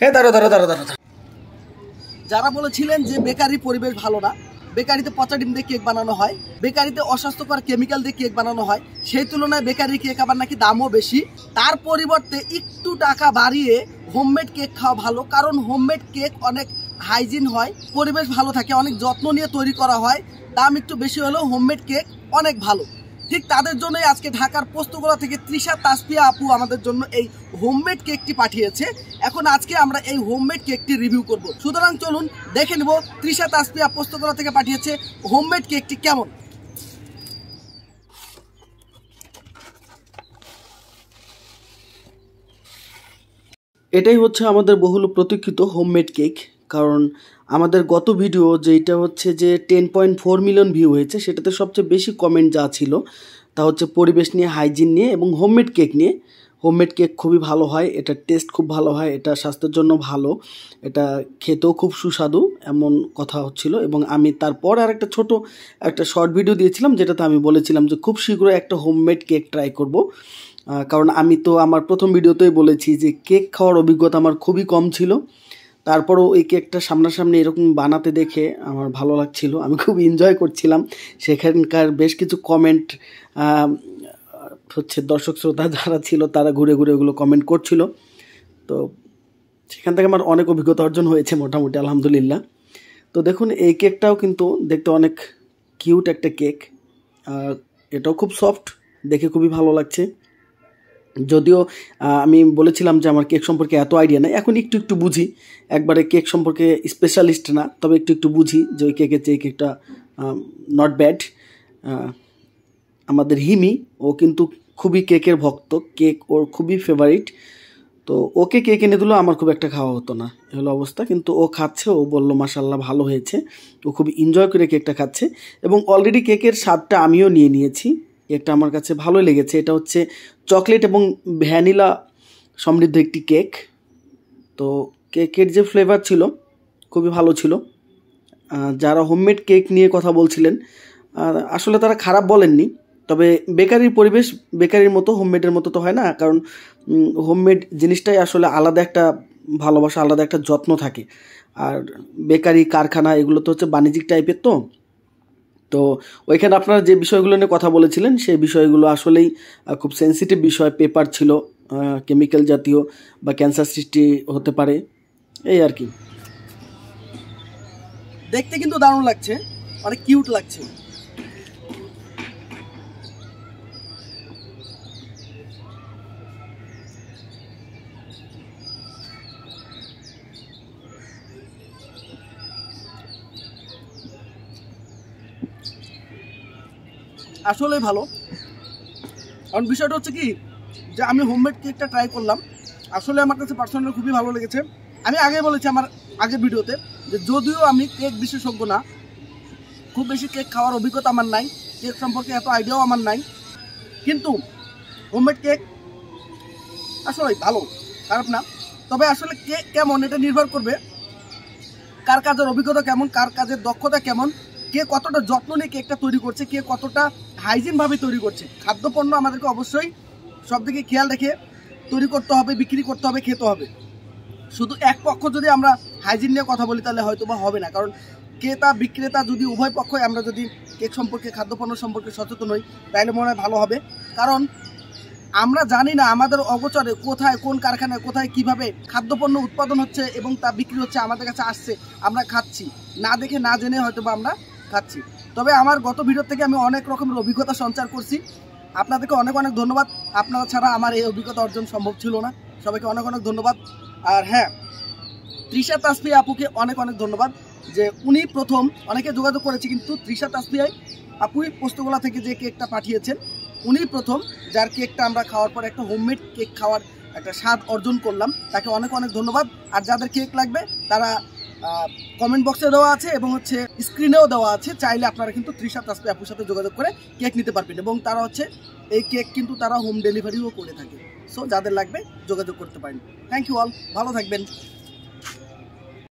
যারা বলেছিলেন যে বেকারি পরিবেশ ভালো না বেকারিতে পচা ডিম দিয়ে কেক বানানো হয় বেকারিতে অস্বাস্থ্যকর কেমিক্যাল দিয়ে কেক বানানো হয় সেই তুলনায় বেকারি কেক আবার নাকি দামও বেশি তার পরিবর্তে একটু টাকা বাড়িয়ে হোমমেড কেক খাওয়া ভালো কারণ হোমমেড কেক অনেক হাইজিন হয় পরিবেশ ভালো থাকে অনেক যত্ন নিয়ে তৈরি করা হয় দাম একটু বেশি হলেও হোমমেড কেক অনেক ভালো ঠিক তাদের জন্যই আজকে ঢাকার পোস্তগোলা থেকে তৃষা তাসপিয়া আপু আমাদের জন্য এই হোমমেড কেকটি পাঠিয়েছে এখন আজকে আমরা এই হোমমেড কেকটি রিভিউ করব সুতরাং চলুন দেখে নেব তৃষা তাসপিয়া পোস্তগোলা থেকে পাঠিয়েছে হোমমেড কেকটি কেমন এটাই হচ্ছে আমাদের বহুল প্রতীক্ষিত হোমমেড কেক কারণ আমাদের গত ভিডিও যেটা হচ্ছে যে ten point four million view হয়েছে সেটাতে সবচেয়ে বেশি কমেন্ট যা ছিল তা হচ্ছে পরিবেশ নিয়ে হাইজিন নিয়ে এবং হোমমেড কেক নিয়ে হোমমেড কেক খুবই ভালো হয় এটা টেস্ট খুব ভালো হয় এটা স্বাস্থ্যের জন্য ভালো এটা খেতেও খুব সুস্বাদু এমন কথা হচ্ছিল এবং আমি তারপর আর একটা ছোট একটা শর্ট ভিডিও দিয়েছিলাম যেটাতে আমি বলেছিলাম যে খুব শীঘ্রই একটা হোমমেড কেক ট্রাই করব কারণ আমি তো আমার প্রথম ভিডিওতেই বলেছি যে কেক খাওয়ার অভিজ্ঞতা আমার খুবই কম ছিল তারপরও ওই কেকটা সামনাসামনি এরকম বানাতে দেখে আমার ভালো লাগছিল আমি খুব এনজয় করছিলাম সেখানকার বেশ কিছু কমেন্ট হচ্ছে দর্শক শ্রোতা যারা ছিল তারা ঘুরে ঘুরে ওগুলো কমেন্ট করছিল তো সেখান থেকে আমার অনেক অভিজ্ঞতা অর্জন হয়েছে মোটামুটি আলহামদুলিল্লাহ তো দেখুন এই কেকটাও কিন্তু দেখতে অনেক কিউট একটা কেক এটাও খুব সফট দেখে খুবই ভালো লাগছে যদিও আমি বলেছিলাম যে আমার কেক সম্পর্কে এত আইডিয়া নাই এখন একটু একটু বুঝি একবারে কেক সম্পর্কে স্পেশালিস্ট না তবে একটু একটু বুঝি যে ওই কেকের যে কেকটা নট ব্যাড আমাদের হিমি ও কিন্তু খুবই কেকের ভক্ত কেক ওর খুবই ফেভারিট তো ওকে কেক এনে দিলেও আমার খুব একটা খাওয়া হতো না এ হলো অবস্থা কিন্তু ও খাচ্ছে ও বললো মাসাল্লাহ ভালো হয়েছে ও খুব এনজয় করে কেকটা খাচ্ছে এবং অলরেডি কেকের স্বাদটা আমিও নিয়ে নিয়েছি এটা আমার কাছে ভালো লেগেছে এটা হচ্ছে চকলেট এবং ভ্যানিলা সমৃদ্ধ একটি কেক তো কেকের যে ফ্লেভার ছিল খুবই ভালো ছিল যারা হোমমেড কেক নিয়ে কথা বলছিলেন আসলে তারা খারাপ বলেননি তবে বেকারির পরিবেশ বেকারির মতো হোমমেডের মতো তো হয় না কারণ হোমমেড জিনিসটাই আসলে আলাদা একটা ভালোবাসা আলাদা একটা যত্ন থাকে আর বেকারি কারখানা এগুলো তো হচ্ছে বাণিজ্যিক টাইপের তো তো ওইখানে আপনারা যে বিষয়গুলো নিয়ে কথা বলেছিলেন সেই বিষয়গুলো আসলেই খুব সেন্সিটিভ বিষয় পেপার ছিল কেমিক্যাল জাতীয় বা ক্যান্সার সৃষ্টি হতে পারে এই আর কি দেখতে কিন্তু দারুণ লাগছে অনেক মানে কিউট লাগছে আসলেই ভালো কারণ বিষয়টা হচ্ছে কি যে আমি হোমমেড কেকটা ট্রাই করলাম আসলে আমার কাছে পার্সোনালি খুবই ভালো লেগেছে আমি আগে বলেছি আমার আগের ভিডিওতে যে যদিও আমি কেক বিশেষজ্ঞ না খুব বেশি কেক খাওয়ার অভিজ্ঞতা আমার নাই কেক সম্পর্কে এত আইডিয়াও আমার নাই কিন্তু হোমমেড কেক আসলে ভালো খারাপ না তবে আসলে কেক কেমন এটা নির্ভর করবে কার কাজের অভিজ্ঞতা কেমন কার কাজের দক্ষতা কেমন কে কতটা যত্ন নিয়ে কেকটা তৈরি করছে কে কতটা হাইজিনভাবে তৈরি করছে খাদ্যপণ্য আমাদেরকে অবশ্যই সব দিকে খেয়াল রেখে তৈরি করতে হবে বিক্রি করতে হবে খেতে হবে শুধু এক পক্ষ যদি আমরা হাইজিন নিয়ে কথা বলি তাহলে হয়তো বা হবে না কারণ ক্রেতা বিক্রেতা যদি উভয় পক্ষে আমরা যদি কেক সম্পর্কে খাদ্যপণ্য সম্পর্কে সচেতন হই তাহলে মনে হয় ভালো হবে কারণ আমরা জানি না আমাদের অগোচরে কোথায় কোন কারখানায় কোথায় কিভাবে খাদ্যপণ্য উৎপাদন হচ্ছে এবং তা বিক্রি হচ্ছে আমাদের কাছে আসছে আমরা খাচ্ছি না দেখে না জেনে হয়তো বা আমরা খাচ্ছি তবে আমার গত ভিডিও থেকে আমি অনেক রকমের অভিজ্ঞতা সঞ্চার করছি আপনাদেরকে অনেক অনেক ধন্যবাদ আপনারা ছাড়া আমার এই অভিজ্ঞতা অর্জন সম্ভব ছিল না সবাইকে অনেক অনেক ধন্যবাদ আর হ্যাঁ তৃষা তাসপি আপুকে অনেক অনেক ধন্যবাদ যে উনি প্রথম অনেকে যোগাযোগ করেছে কিন্তু তৃষা তাসফিয়াই আপুই পোস্তগোলা থেকে যে কেকটা পাঠিয়েছেন উনি প্রথম যার কেকটা আমরা খাওয়ার পর একটা হোমমেড কেক খাওয়ার একটা স্বাদ অর্জন করলাম তাকে অনেক অনেক ধন্যবাদ আর যাদের কেক লাগবে তারা কমেন্ট বক্সে দেওয়া আছে এবং হচ্ছে স্ক্রিনেও দেওয়া আছে চাইলে আপনারা কিন্তু ত্রিশা তাসপি অ্যাপের সাথে যোগাযোগ করে কেক নিতে পারবেন এবং তারা হচ্ছে এই কেক কিন্তু তারা হোম ডেলিভারিও করে থাকে সো যাদের লাগবে যোগাযোগ করতে পারেন থ্যাংক ইউ অল ভালো থাকবেন